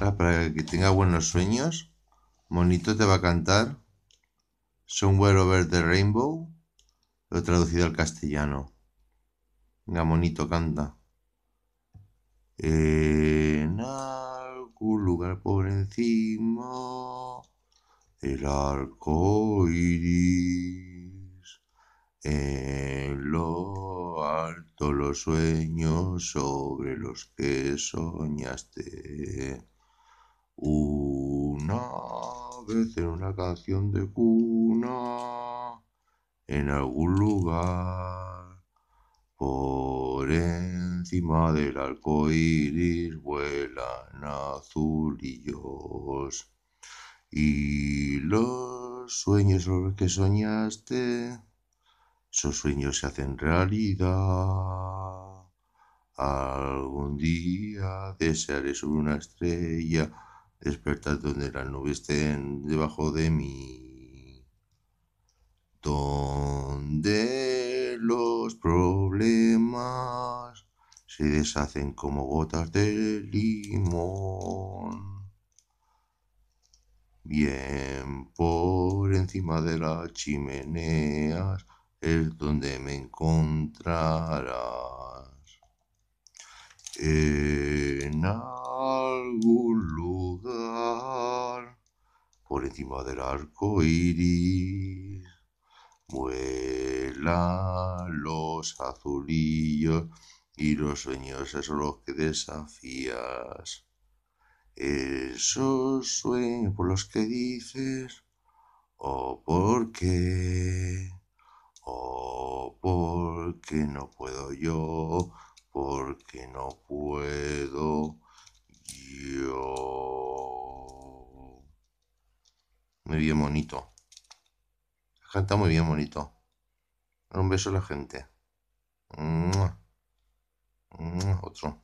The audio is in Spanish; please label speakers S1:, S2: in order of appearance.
S1: Ah, para que tenga buenos sueños, Monito te va a cantar Somewhere Over the Rainbow, lo traducido al castellano. Venga, Monito, canta. En algún lugar por encima el arco iris, en lo alto los sueños sobre los que soñaste. Una vez en una canción de cuna, en algún lugar, por encima del arco iris vuelan azulillos. Y los sueños los que soñaste, esos sueños se hacen realidad. Algún día desearé sobre una estrella Despertar donde las nubes estén debajo de mí. Donde los problemas se deshacen como gotas de limón. Bien por encima de las chimeneas es donde me encontrarás. En encima del arco iris. Vuelan los azulillos y los sueños esos los que desafías. Esos sueños por los que dices, o oh, porque qué? Oh, porque no puedo yo? porque no puedo? muy bien bonito. gente está muy bien bonito. un beso a la gente. Otro.